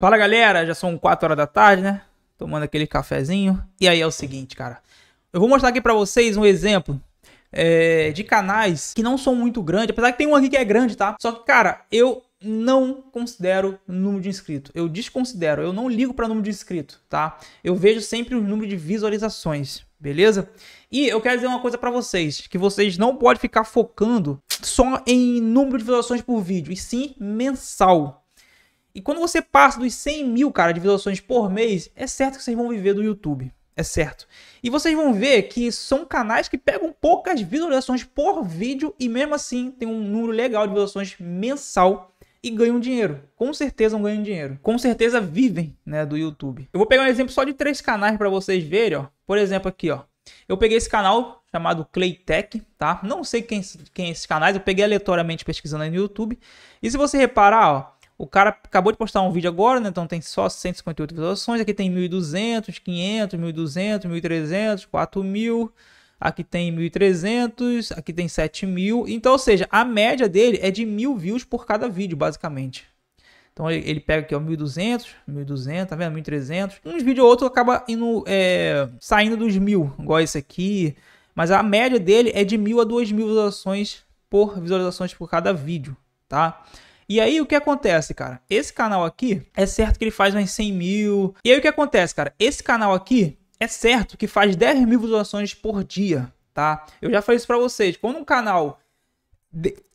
Fala galera, já são 4 horas da tarde, né? Tomando aquele cafezinho. E aí é o seguinte, cara. Eu vou mostrar aqui para vocês um exemplo é, de canais que não são muito grandes. Apesar que tem um aqui que é grande, tá? Só que, cara, eu não considero número de inscrito. Eu desconsidero, eu não ligo para número de inscrito, tá? Eu vejo sempre o número de visualizações, beleza? E eu quero dizer uma coisa para vocês, que vocês não podem ficar focando só em número de visualizações por vídeo, e sim mensal. E quando você passa dos 100 mil, cara, de visualizações por mês, é certo que vocês vão viver do YouTube. É certo. E vocês vão ver que são canais que pegam poucas visualizações por vídeo e mesmo assim tem um número legal de visualizações mensal e ganham dinheiro. Com certeza ganham dinheiro. Com certeza vivem, né, do YouTube. Eu vou pegar um exemplo só de três canais para vocês verem, ó. Por exemplo aqui, ó. Eu peguei esse canal chamado Claytech, tá? Não sei quem, quem é esses canais, eu peguei aleatoriamente pesquisando aí no YouTube. E se você reparar, ó, o cara acabou de postar um vídeo agora, né? Então tem só 158 visualizações. Aqui tem 1.200, 500, 1.200, 1.300, 4.000. Aqui tem 1.300, aqui tem 7.000. Então, ou seja, a média dele é de 1.000 views por cada vídeo, basicamente. Então ele, ele pega aqui, ó, 1.200, 1.200, tá vendo? 1.300. Um vídeo ou outro acaba indo, é, saindo dos 1.000, igual esse aqui. Mas a média dele é de 1.000 a 2.000 visualizações por visualizações por cada vídeo, Tá? E aí o que acontece, cara? Esse canal aqui, é certo que ele faz mais 100 mil. E aí o que acontece, cara? Esse canal aqui, é certo que faz 10 mil visualizações por dia, tá? Eu já falei isso pra vocês. Quando um canal...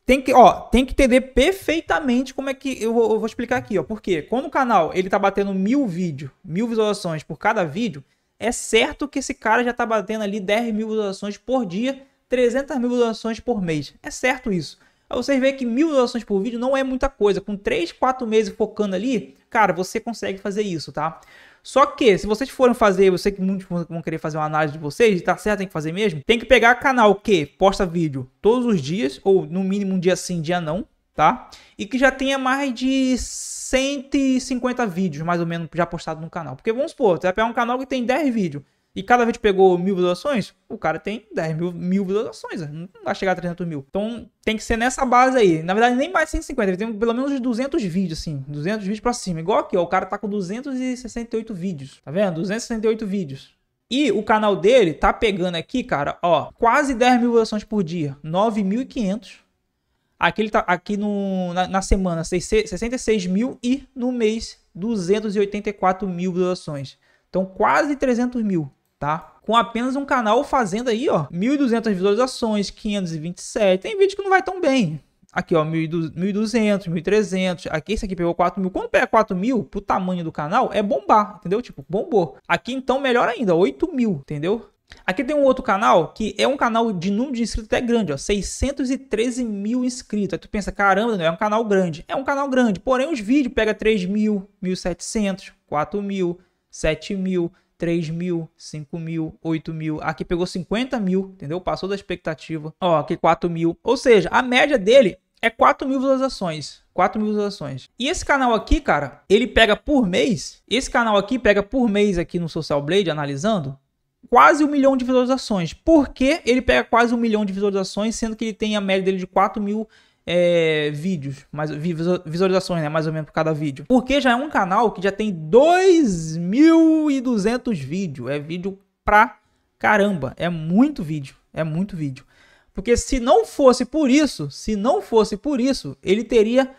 Tem que, ó, tem que entender perfeitamente como é que... Eu vou, eu vou explicar aqui, ó. Porque quando o canal, ele tá batendo mil vídeos, mil visualizações por cada vídeo, é certo que esse cara já tá batendo ali 10 mil visualizações por dia, 300 mil visualizações por mês. É certo isso. Aí vocês veem que mil doações por vídeo não é muita coisa. Com 3, 4 meses focando ali, cara, você consegue fazer isso, tá? Só que, se vocês forem fazer, eu sei que muitos vão querer fazer uma análise de vocês, tá certo, tem que fazer mesmo. Tem que pegar canal que posta vídeo todos os dias, ou no mínimo um dia sim, dia não, tá? E que já tenha mais de 150 vídeos, mais ou menos, já postado no canal. Porque vamos supor, você vai pegar um canal que tem 10 vídeos e cada vídeo pegou mil visualizações, o cara tem 10 mil, mil visualizações. Né? Não vai chegar a 300 mil. Então tem que ser nessa base aí. Na verdade, nem mais 150. ele Tem pelo menos 200 vídeos, assim. 200 vídeos pra cima. Igual aqui, ó. O cara tá com 268 vídeos. Tá vendo? 268 vídeos. E o canal dele tá pegando aqui, cara, ó. Quase 10 mil visualizações por dia. 9.500. Aqui ele tá aqui no, na, na semana, 66 mil. E no mês, 284 mil visualizações. Então, quase 300 mil tá? Com apenas um canal fazendo aí, ó, 1.200 visualizações, 527. Tem vídeo que não vai tão bem. Aqui, ó, 1.200, 1.300. Aqui, esse aqui pegou 4.000. Quando pega 4.000, pro tamanho do canal, é bombar, entendeu? Tipo, bombou. Aqui, então, melhor ainda, 8.000, entendeu? Aqui tem um outro canal que é um canal de número de inscritos até grande, ó, 613 mil inscritos. Aí tu pensa, caramba, não é um canal grande. É um canal grande, porém os vídeos pega 3 mil, 1.700, 4 mil, 7 mil, 3 mil, 5 mil, 8 mil. Aqui pegou 50 mil, entendeu? Passou da expectativa. Ó, aqui 4 mil. Ou seja, a média dele é 4 mil visualizações. 4 mil visualizações. E esse canal aqui, cara, ele pega por mês. Esse canal aqui pega por mês aqui no Social Blade, analisando, quase um milhão de visualizações. Por que ele pega quase um milhão de visualizações, sendo que ele tem a média dele de 4 mil é, vídeos, mais, visualizações, né? Mais ou menos por cada vídeo. Porque já é um canal que já tem 2.200 vídeos. É vídeo pra caramba. É muito vídeo. É muito vídeo. Porque se não fosse por isso, se não fosse por isso, ele teria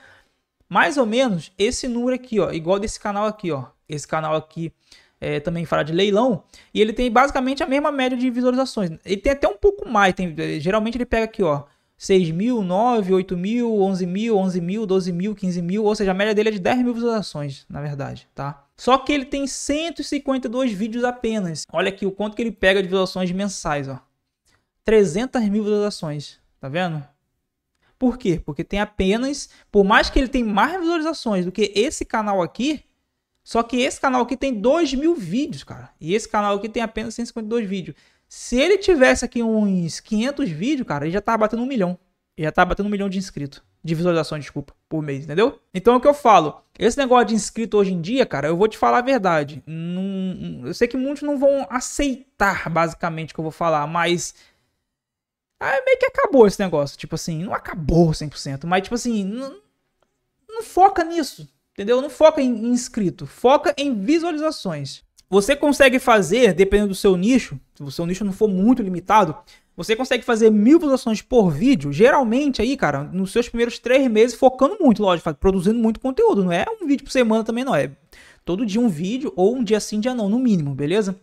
mais ou menos esse número aqui, ó. Igual desse canal aqui, ó. Esse canal aqui é, também fala de leilão. E ele tem basicamente a mesma média de visualizações. Ele tem até um pouco mais. Tem, geralmente ele pega aqui, ó. 6 mil, 9, 8 mil, 11 mil, 11 mil, 12 mil, 15 mil, ou seja, a média dele é de 10 mil visualizações, na verdade, tá? Só que ele tem 152 vídeos apenas. Olha aqui o quanto que ele pega de visualizações mensais, ó. 300 mil visualizações, tá vendo? Por quê? Porque tem apenas, por mais que ele tenha mais visualizações do que esse canal aqui, só que esse canal aqui tem 2 mil vídeos, cara. E esse canal aqui tem apenas 152 vídeos. Se ele tivesse aqui uns 500 vídeos, cara, ele já tava batendo um milhão. Ele já tava batendo um milhão de inscritos. De visualizações, desculpa, por mês, entendeu? Então é o que eu falo. Esse negócio de inscrito hoje em dia, cara, eu vou te falar a verdade. Não, eu sei que muitos não vão aceitar, basicamente, o que eu vou falar, mas. Ah, meio que acabou esse negócio. Tipo assim, não acabou 100%, mas tipo assim, não, não foca nisso, entendeu? Não foca em inscrito, foca em visualizações. Você consegue fazer, dependendo do seu nicho, se o seu nicho não for muito limitado, você consegue fazer mil visualizações por vídeo, geralmente aí, cara, nos seus primeiros três meses, focando muito, lógico, produzindo muito conteúdo. Não é um vídeo por semana também, não. É todo dia um vídeo, ou um dia sim, dia não, no mínimo, beleza?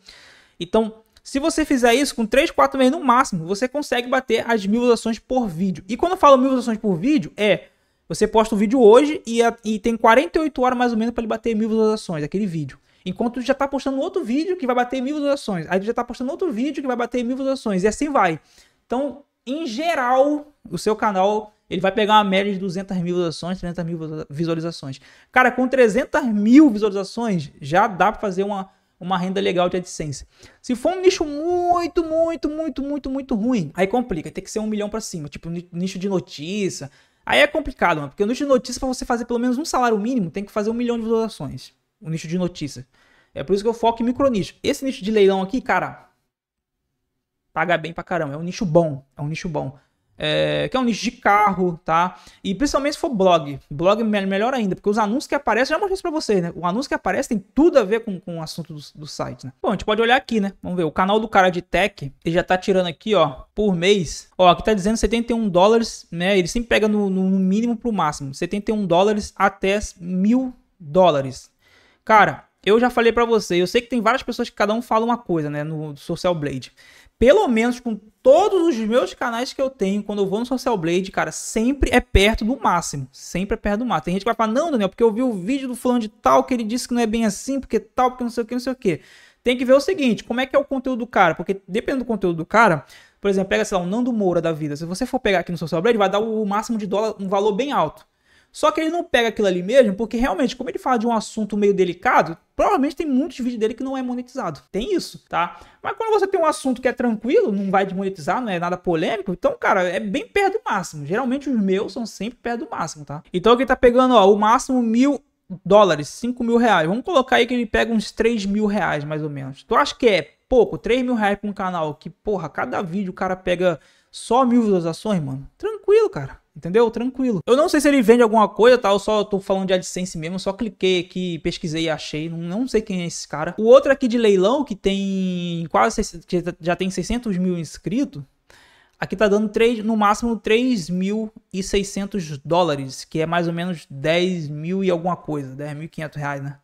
Então, se você fizer isso com três, quatro meses no máximo, você consegue bater as mil visualizações por vídeo. E quando eu falo mil visualizações por vídeo, é você posta um vídeo hoje e, e tem 48 horas mais ou menos para ele bater mil visualizações, aquele vídeo. Enquanto tu já tá postando outro vídeo que vai bater mil visualizações. Aí tu já tá postando outro vídeo que vai bater mil visualizações. E assim vai. Então, em geral, o seu canal ele vai pegar uma média de 200 mil visualizações, 300 mil visualizações. Cara, com 300 mil visualizações, já dá para fazer uma, uma renda legal de AdSense. Se for um nicho muito, muito, muito, muito, muito ruim, aí complica. Tem que ser um milhão para cima, tipo nicho de notícia. Aí é complicado, mano, porque o nicho de notícia, para você fazer pelo menos um salário mínimo, tem que fazer um milhão de visualizações o nicho de notícia. É por isso que eu foco em nicho Esse nicho de leilão aqui, cara, paga bem pra caramba. É um nicho bom. É um nicho bom. É, que é um nicho de carro, tá? E principalmente se for blog. Blog é melhor ainda, porque os anúncios que aparecem, já mostrei isso pra vocês, né? O anúncio que aparece tem tudo a ver com, com o assunto do, do site, né? Bom, a gente pode olhar aqui, né? Vamos ver. O canal do cara de tech, ele já tá tirando aqui, ó, por mês. Ó, aqui tá dizendo 71 dólares, né? Ele sempre pega no, no mínimo pro máximo. 71 dólares até mil dólares, Cara, eu já falei para você, eu sei que tem várias pessoas que cada um fala uma coisa, né, no Social Blade. Pelo menos com todos os meus canais que eu tenho, quando eu vou no Social Blade, cara, sempre é perto do máximo. Sempre é perto do máximo. Tem gente que vai falar, não, Daniel, porque eu vi o vídeo do fulano de tal, que ele disse que não é bem assim, porque tal, porque não sei o que, não sei o que. Tem que ver o seguinte, como é que é o conteúdo do cara, porque dependendo do conteúdo do cara, por exemplo, pega, sei lá, um Nando Moura da vida. Se você for pegar aqui no Social Blade, vai dar o máximo de dólar, um valor bem alto. Só que ele não pega aquilo ali mesmo, porque realmente, como ele fala de um assunto meio delicado, provavelmente tem muitos vídeos dele que não é monetizado. Tem isso, tá? Mas quando você tem um assunto que é tranquilo, não vai desmonetizar, não é nada polêmico, então, cara, é bem perto do máximo. Geralmente os meus são sempre perto do máximo, tá? Então quem tá pegando, ó, o máximo mil dólares, cinco mil reais. Vamos colocar aí que ele pega uns três mil reais, mais ou menos. Tu acha que é pouco? três mil reais pra um canal que, porra, cada vídeo o cara pega só mil visualizações, mano. Tranquilo, cara. Entendeu? Tranquilo. Eu não sei se ele vende alguma coisa, tá? Eu só tô falando de AdSense mesmo. Eu só cliquei aqui, pesquisei e achei. Não, não, sei quem é esse cara. O outro aqui de leilão, que tem quase... Que já tem 600 mil inscritos. Aqui tá dando 3, no máximo 3.600 dólares, que é mais ou menos 10 mil e alguma coisa, 10.500 reais, né?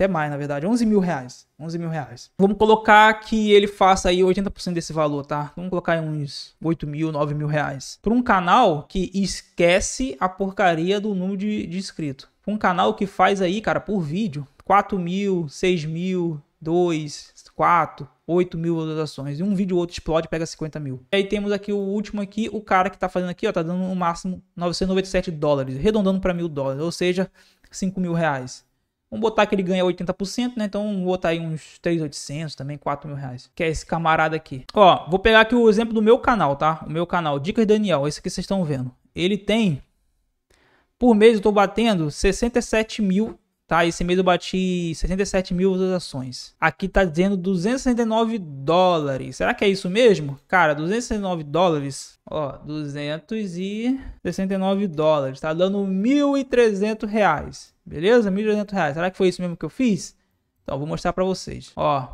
até mais, na verdade, 11 mil reais. 11 mil reais. Vamos colocar que ele faça aí 80% desse valor, tá? Vamos colocar aí uns 8 mil, 9 mil reais. Para um canal que esquece a porcaria do número de, de inscritos. um canal que faz aí, cara, por vídeo, 4 mil, 6 mil, 2, 4, 8 mil visualizações. E um vídeo outro explode pega 50 mil. E aí temos aqui o último aqui, o cara que tá fazendo aqui, ó, tá dando no máximo 997 dólares, arredondando para mil dólares, ou seja, 5 mil reais. Vamos botar que ele ganha 80%, né? Então vou botar aí uns 3,800 também, 4 mil reais. Que é esse camarada aqui. Ó, vou pegar aqui o exemplo do meu canal, tá? O meu canal, Dicas Daniel, esse aqui vocês estão vendo. Ele tem, por mês eu tô batendo 67 mil Tá, esse mês eu bati 67 mil visualizações. Aqui tá dizendo 269 dólares. Será que é isso mesmo? Cara, 269 dólares. Ó, 269 dólares. Tá dando 1.300 reais. Beleza? 1.300 reais. Será que foi isso mesmo que eu fiz? Então, vou mostrar pra vocês. Ó,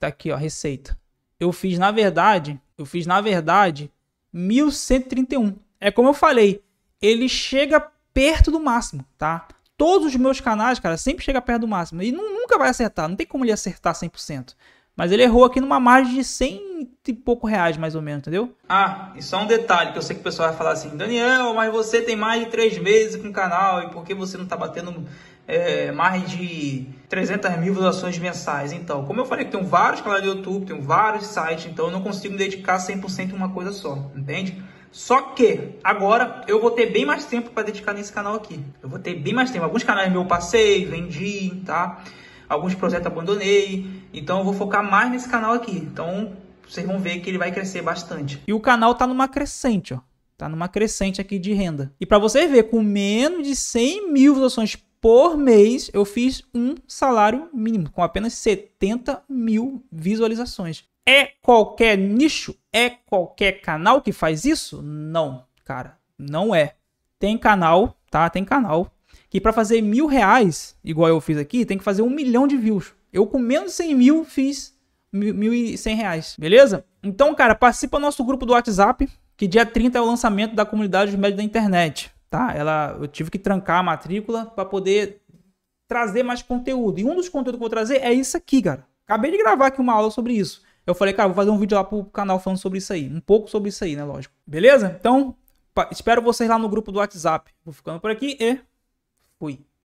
tá aqui, ó, receita. Eu fiz, na verdade, eu fiz, na verdade, 1.131. É como eu falei, ele chega perto do máximo, tá? todos os meus canais, cara, sempre chega perto do máximo. E nunca vai acertar, não tem como ele acertar 100%. Mas ele errou aqui numa margem de 100 e pouco reais, mais ou menos, entendeu? Ah, e só um detalhe que eu sei que o pessoal vai falar assim: Daniel, mas você tem mais de 3 meses com o canal e por que você não tá batendo é, mais de 300 mil visualizações mensais? Então, como eu falei que tem vários canais do YouTube, tem vários sites, então eu não consigo me dedicar 100% a uma coisa só, entende? Só que agora eu vou ter bem mais tempo para dedicar nesse canal aqui. Eu vou ter bem mais tempo. Alguns canais meu eu passei, vendi, tá? Alguns projetos abandonei. Então eu vou focar mais nesse canal aqui. Então vocês vão ver que ele vai crescer bastante. E o canal tá numa crescente, ó. Tá numa crescente aqui de renda. E para você ver, com menos de 100 mil visualizações por mês, eu fiz um salário mínimo, com apenas 70 mil visualizações. É qualquer nicho? É qualquer canal que faz isso? Não, cara, não é. Tem canal, tá? Tem canal que para fazer mil reais, igual eu fiz aqui, tem que fazer um milhão de views. Eu com menos 100 mil fiz mil, e cem reais, beleza? Então, cara, participa do nosso grupo do WhatsApp, que dia 30 é o lançamento da comunidade de média da internet, tá? Ela, eu tive que trancar a matrícula para poder trazer mais conteúdo. E um dos conteúdos que eu vou trazer é isso aqui, cara. Acabei de gravar aqui uma aula sobre isso. Eu falei, cara, vou fazer um vídeo lá pro canal falando sobre isso aí. Um pouco sobre isso aí, né? Lógico. Beleza? Então, espero vocês lá no grupo do WhatsApp. Vou ficando por aqui e fui.